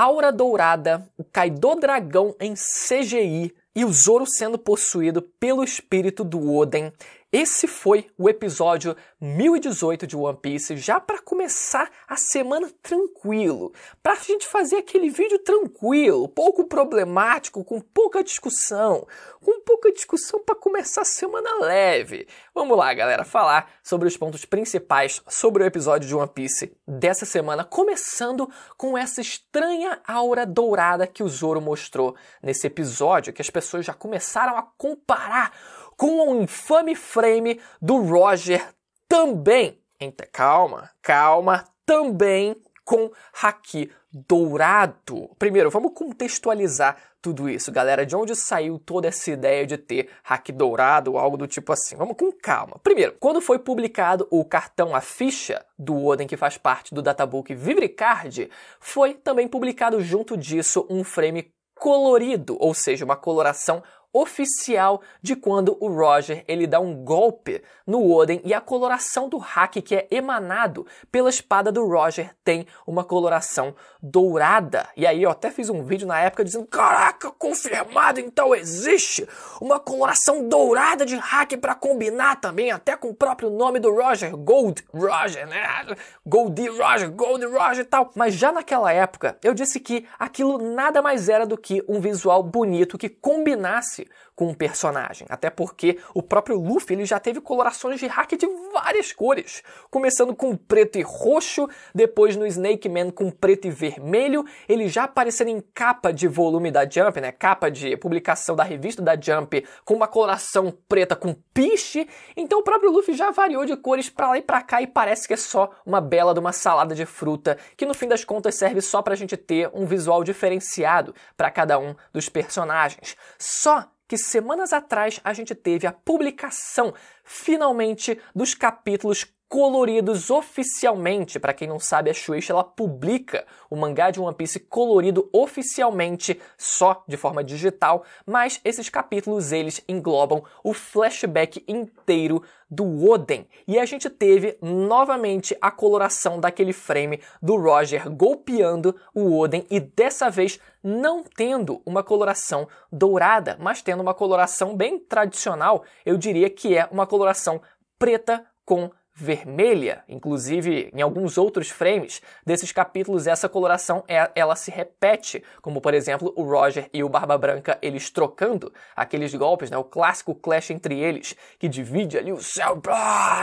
Aura Dourada, o Kaido Dragão em CGI e o Zoro sendo possuído pelo espírito do Oden esse foi o episódio 1018 de One Piece, já para começar a semana tranquilo, para a gente fazer aquele vídeo tranquilo, pouco problemático, com pouca discussão, com pouca discussão para começar a semana leve. Vamos lá, galera, falar sobre os pontos principais sobre o episódio de One Piece dessa semana, começando com essa estranha aura dourada que o Zoro mostrou nesse episódio, que as pessoas já começaram a comparar com o infame frame do Roger também. Então, calma, calma, também com haki dourado. Primeiro, vamos contextualizar tudo isso, galera. De onde saiu toda essa ideia de ter Haki dourado ou algo do tipo assim? Vamos com calma. Primeiro, quando foi publicado o cartão, a ficha do Oden, que faz parte do databook Vivricard, foi também publicado junto disso um frame colorido, ou seja, uma coloração oficial de quando o Roger ele dá um golpe no Oden e a coloração do hack que é emanado pela espada do Roger tem uma coloração dourada. E aí eu até fiz um vídeo na época dizendo: "Caraca, confirmado, então existe uma coloração dourada de hack para combinar também até com o próprio nome do Roger, Gold Roger, né? Gold Roger, Gold Roger e tal". Mas já naquela época eu disse que aquilo nada mais era do que um visual bonito que combinasse com um personagem, até porque o próprio Luffy ele já teve colorações de hack de várias cores, começando com preto e roxo, depois no Snake Man com preto e vermelho, ele já aparecendo em capa de volume da Jump, né, capa de publicação da revista da Jump com uma coloração preta com piche, então o próprio Luffy já variou de cores para lá e para cá e parece que é só uma bela de uma salada de fruta, que no fim das contas serve só pra gente ter um visual diferenciado para cada um dos personagens. Só que semanas atrás a gente teve a publicação, finalmente, dos capítulos coloridos oficialmente. Para quem não sabe, a Shueisha ela publica o mangá de One Piece colorido oficialmente, só de forma digital, mas esses capítulos eles englobam o flashback inteiro do Oden. E a gente teve novamente a coloração daquele frame do Roger golpeando o Oden e dessa vez não tendo uma coloração dourada, mas tendo uma coloração bem tradicional, eu diria que é uma coloração preta com vermelha, inclusive em alguns outros frames desses capítulos essa coloração é, ela se repete, como por exemplo o Roger e o Barba Branca eles trocando aqueles golpes, né, o clássico clash entre eles que divide ali o céu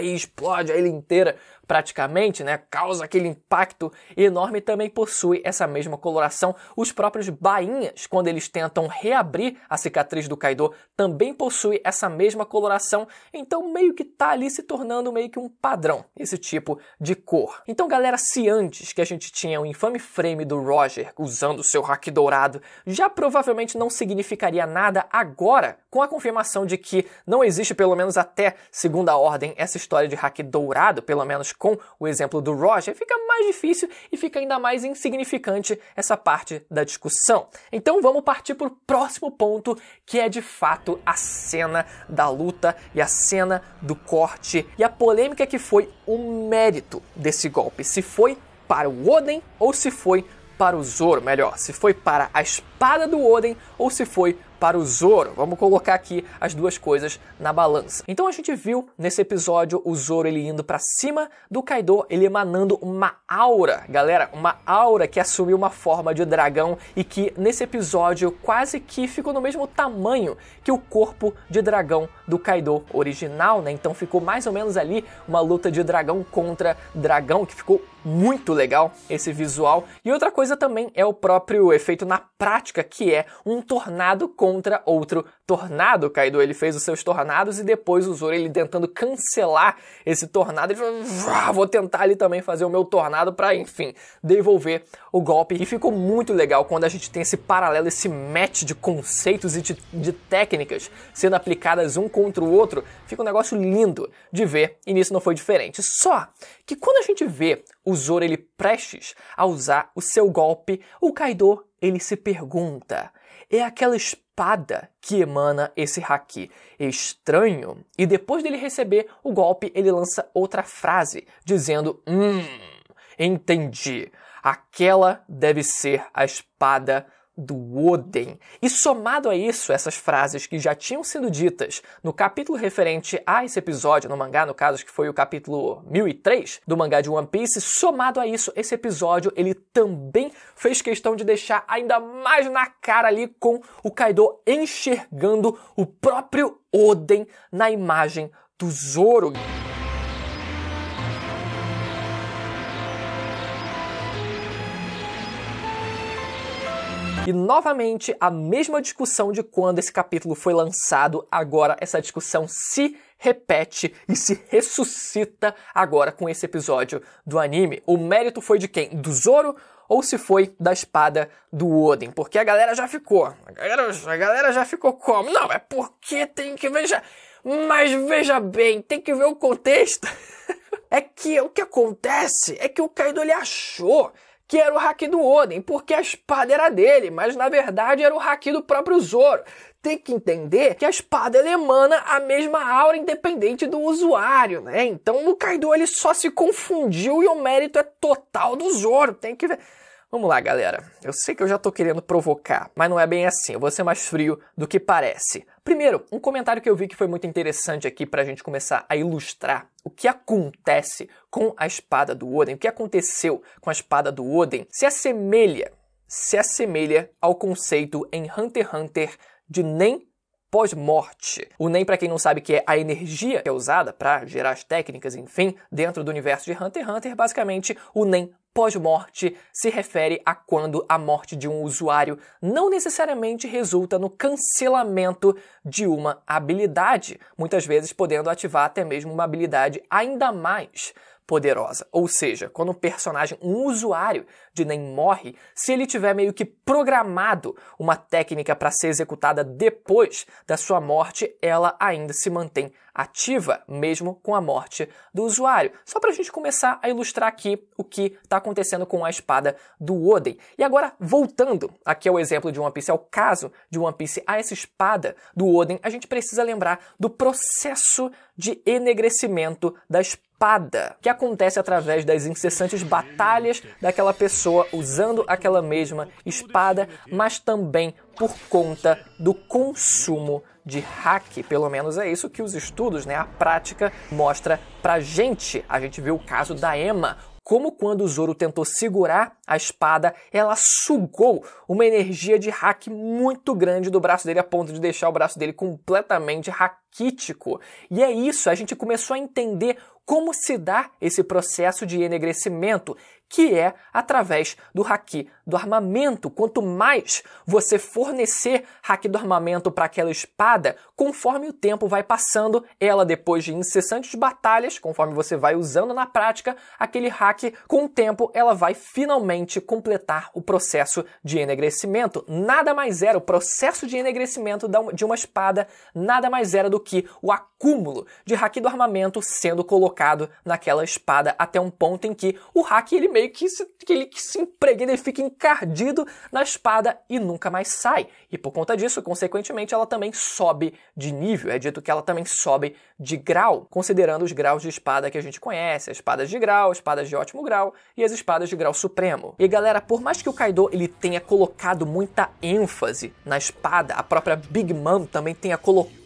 e explode a ilha inteira praticamente, né, causa aquele impacto enorme também possui essa mesma coloração. Os próprios bainhas, quando eles tentam reabrir a cicatriz do Kaido, também possui essa mesma coloração, então meio que tá ali se tornando meio que um padrão, esse tipo de cor. Então galera, se antes que a gente tinha o um infame frame do Roger usando o seu hack dourado, já provavelmente não significaria nada agora, com a confirmação de que não existe pelo menos até segunda ordem essa história de hack dourado, pelo menos com o exemplo do Roger, fica mais difícil e fica ainda mais insignificante essa parte da discussão. Então vamos partir para o próximo ponto, que é de fato a cena da luta e a cena do corte e a polêmica que foi o mérito desse golpe. Se foi para o Oden ou se foi para o Zoro, melhor, se foi para a espada do Oden ou se foi para o Zoro. Vamos colocar aqui as duas coisas na balança. Então a gente viu nesse episódio o Zoro ele indo para cima do Kaido, ele emanando uma aura, galera, uma aura que assumiu uma forma de dragão e que nesse episódio quase que ficou no mesmo tamanho que o corpo de dragão do Kaido original, né? Então ficou mais ou menos ali uma luta de dragão contra dragão que ficou muito legal esse visual. E outra coisa também é o próprio efeito na prática, que é um tornado contra outro tornado, Kaido, ele fez os seus tornados e depois o Zoro ele tentando cancelar esse tornado, ele falou, vou tentar ali também fazer o meu tornado para, enfim, devolver o golpe. E ficou muito legal quando a gente tem esse paralelo, esse match de conceitos e de, de técnicas sendo aplicadas um contra o outro. Fica um negócio lindo de ver e nisso não foi diferente. Só que quando a gente vê o Zoro ele prestes a usar o seu golpe, o Kaido ele se pergunta, é aquela espécie espada que emana esse haki é estranho. E depois dele receber o golpe, ele lança outra frase, dizendo: Hum, entendi. Aquela deve ser a espada do Oden. E somado a isso, essas frases que já tinham sido ditas no capítulo referente a esse episódio no mangá, no caso que foi o capítulo 1003 do mangá de One Piece, somado a isso, esse episódio ele também fez questão de deixar ainda mais na cara ali com o Kaido enxergando o próprio Oden na imagem do Zoro. E novamente a mesma discussão de quando esse capítulo foi lançado, agora essa discussão se repete e se ressuscita agora com esse episódio do anime. O mérito foi de quem? Do Zoro ou se foi da espada do Odin? Porque a galera já ficou. A galera, a galera já ficou como? Não, é porque tem que veja. Mas veja bem, tem que ver o contexto. é que o que acontece é que o Kaido ele achou que era o haki do Oden, porque a espada era dele, mas na verdade era o haki do próprio Zoro. Tem que entender que a espada emana a mesma aura independente do usuário, né? Então o Kaido ele só se confundiu e o mérito é total do Zoro. Tem que ver. Vamos lá, galera. Eu sei que eu já tô querendo provocar, mas não é bem assim. Eu vou ser mais frio do que parece. Primeiro, um comentário que eu vi que foi muito interessante aqui pra gente começar a ilustrar o que acontece com a espada do Odin. o que aconteceu com a espada do Odin se assemelha, se assemelha ao conceito em Hunter x Hunter de nem pós-morte. O NEM, para quem não sabe, que é a energia que é usada para gerar as técnicas, enfim, dentro do universo de Hunter x Hunter, basicamente o NEM pós-morte se refere a quando a morte de um usuário não necessariamente resulta no cancelamento de uma habilidade, muitas vezes podendo ativar até mesmo uma habilidade ainda mais poderosa. Ou seja, quando um personagem, um usuário de NEM morre, se ele tiver meio que programado uma técnica para ser executada depois da sua morte, ela ainda se mantém ativa, mesmo com a morte do usuário. Só para a gente começar a ilustrar aqui o que está acontecendo com a espada do Oden. E agora, voltando aqui ao exemplo de One Piece, ao caso de One Piece, a essa espada do Oden, a gente precisa lembrar do processo de enegrecimento da espada, que acontece através das incessantes batalhas daquela pessoa usando aquela mesma espada, mas também por conta do consumo de hack, pelo menos é isso que os estudos, né, a prática mostra pra gente. A gente viu o caso da Emma, como quando o Zoro tentou segurar a espada, ela sugou uma energia de hack muito grande do braço dele a ponto de deixar o braço dele completamente raquítico. E é isso, a gente começou a entender como se dá esse processo de enegrecimento que é através do haki do armamento. Quanto mais você fornecer haki do armamento para aquela espada, conforme o tempo vai passando, ela depois de incessantes batalhas, conforme você vai usando na prática aquele haki, com o tempo ela vai finalmente completar o processo de enegrecimento. Nada mais era o processo de enegrecimento de uma espada, nada mais era do que o acúmulo de haki do armamento sendo colocado naquela espada até um ponto em que o haki ele mesmo meio que, se, que ele que se empregue, ele fica encardido na espada e nunca mais sai. E por conta disso, consequentemente, ela também sobe de nível. É dito que ela também sobe de grau, considerando os graus de espada que a gente conhece, as espadas de grau, espadas de ótimo grau e as espadas de grau supremo. E galera, por mais que o Kaido ele tenha colocado muita ênfase na espada, a própria Big Mom também tenha colocado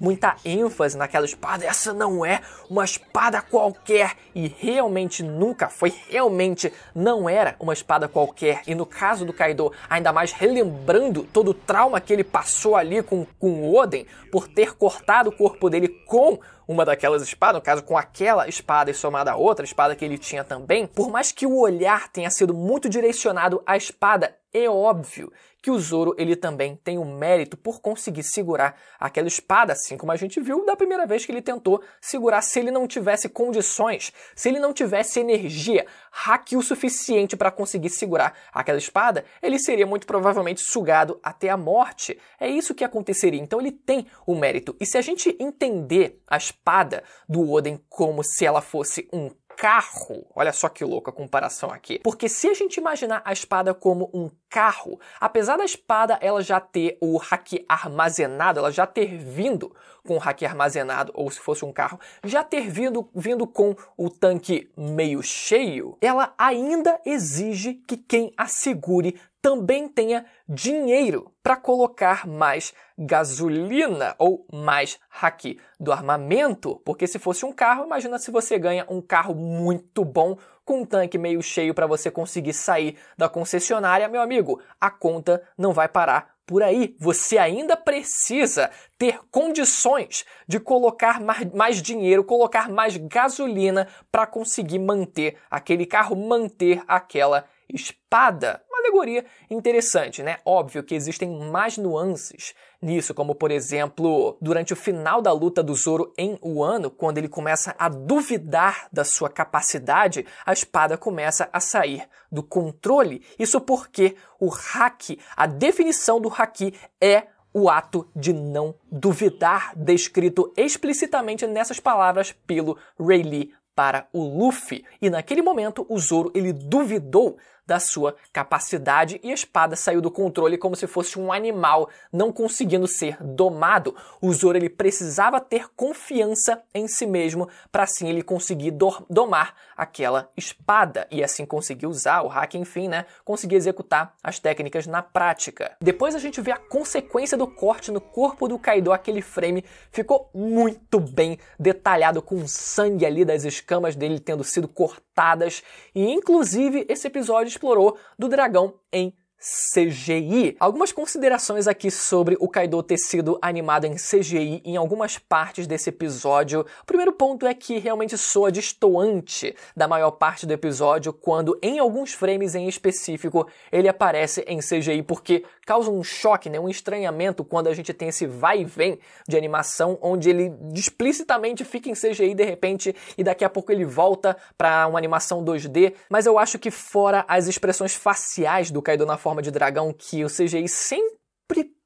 muita ênfase naquela espada. Essa não é uma espada qualquer e realmente nunca foi, realmente não era uma espada qualquer. E no caso do Kaido, ainda mais relembrando todo o trauma que ele passou ali com, com Oden por ter cortado o corpo dele com uma daquelas espadas, no caso com aquela espada e somada a outra espada que ele tinha também, por mais que o olhar tenha sido muito direcionado à espada, é óbvio que o Zoro ele também tem o mérito por conseguir segurar aquela espada, assim como a gente viu da primeira vez que ele tentou segurar, se ele não tivesse condições, se ele não tivesse energia, haki o suficiente para conseguir segurar aquela espada, ele seria muito provavelmente sugado até a morte. É isso que aconteceria. Então ele tem o mérito. E se a gente entender a espada do Oden como se ela fosse um carro. Olha só que louca a comparação aqui. Porque se a gente imaginar a espada como um carro, apesar da espada ela já ter o hack armazenado, ela já ter vindo com o hack armazenado, ou se fosse um carro, já ter vindo, vindo com o tanque meio cheio, ela ainda exige que quem a segure também tenha dinheiro para colocar mais gasolina ou mais haki do armamento, porque se fosse um carro, imagina se você ganha um carro muito bom com um tanque meio cheio para você conseguir sair da concessionária, meu amigo, a conta não vai parar por aí. Você ainda precisa ter condições de colocar mais, dinheiro, colocar mais gasolina para conseguir manter aquele carro, manter aquela espada categoria interessante, né? Óbvio que existem mais nuances nisso, como por exemplo, durante o final da luta do Zoro em Wano, quando ele começa a duvidar da sua capacidade, a espada começa a sair do controle. Isso porque o haki, a definição do haki é o ato de não duvidar, descrito explicitamente nessas palavras pelo Rayleigh para o Luffy. E naquele momento o Zoro ele duvidou da sua capacidade e a espada saiu do controle como se fosse um animal não conseguindo ser domado. O Zoro ele precisava ter confiança em si mesmo para assim ele conseguir domar aquela espada e assim conseguir usar o hack, enfim, né, conseguir executar as técnicas na prática. Depois a gente vê a consequência do corte no corpo do Kaido, aquele frame ficou muito bem detalhado com sangue ali das escamas dele tendo sido cortadas e inclusive esse episódio explorou do dragão em CGI. Algumas considerações aqui sobre o Kaido ter sido animado em CGI em algumas partes desse episódio. O primeiro ponto é que realmente soa destoante da maior parte do episódio quando em alguns frames em específico ele aparece em CGI porque causa um choque, né, um estranhamento quando a gente tem esse vai e vem de animação onde ele explicitamente fica em CGI de repente e daqui a pouco ele volta para uma animação 2D, mas eu acho que fora as expressões faciais do Kaido na forma forma de dragão que o CGI sempre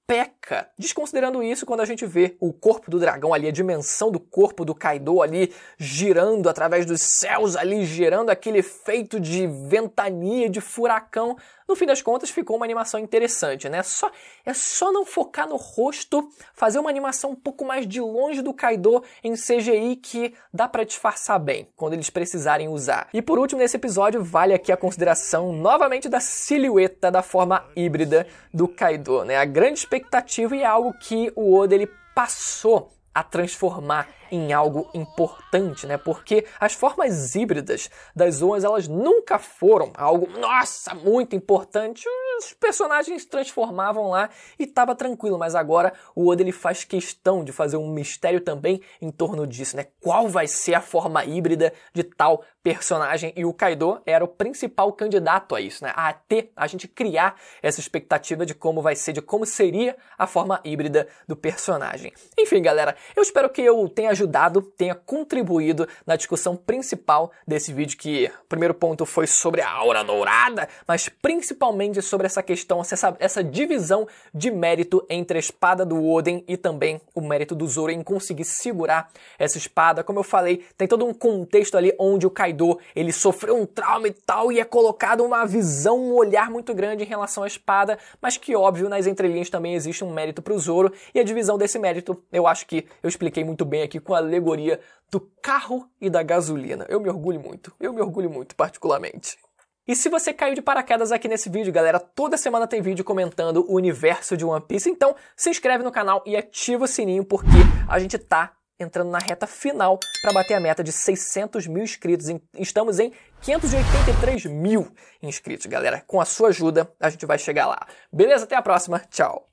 peca, desconsiderando isso quando a gente vê o corpo do dragão ali, a dimensão do corpo do Kaido ali girando através dos céus ali, gerando aquele efeito de ventania, de furacão no fim das contas, ficou uma animação interessante, né? Só, é só não focar no rosto, fazer uma animação um pouco mais de longe do Kaido em CGI que dá para disfarçar bem quando eles precisarem usar. E por último, nesse episódio, vale aqui a consideração novamente da silhueta da forma híbrida do Kaido, né? A grande expectativa e é algo que o Oda ele passou a transformar em algo importante, né? Porque as formas híbridas das zoas, elas nunca foram algo, nossa, muito importante. Os personagens transformavam lá e tava tranquilo, mas agora o Oda ele faz questão de fazer um mistério também em torno disso, né? Qual vai ser a forma híbrida de tal personagem e o Kaido era o principal candidato a isso, né? A ter, a gente criar essa expectativa de como vai ser, de como seria a forma híbrida do personagem. Enfim, galera, eu espero que eu tenha ajudado, tenha contribuído na discussão principal desse vídeo que o primeiro ponto foi sobre a aura dourada, mas principalmente sobre essa questão, essa, essa divisão de mérito entre a espada do Oden e também o mérito do Zoro em conseguir segurar essa espada. Como eu falei, tem todo um contexto ali onde o Kaido ele sofreu um trauma e tal, e é colocado uma visão, um olhar muito grande em relação à espada, mas que óbvio, nas entrelinhas também existe um mérito pro Zoro, e a divisão desse mérito, eu acho que eu expliquei muito bem aqui com a alegoria do carro e da gasolina. Eu me orgulho muito, eu me orgulho muito particularmente. E se você caiu de paraquedas aqui nesse vídeo, galera, toda semana tem vídeo comentando o universo de One Piece, então se inscreve no canal e ativa o sininho porque a gente tá entrando na reta final para bater a meta de 600 mil inscritos. Estamos em 583 mil inscritos, galera. Com a sua ajuda, a gente vai chegar lá. Beleza? Até a próxima. Tchau.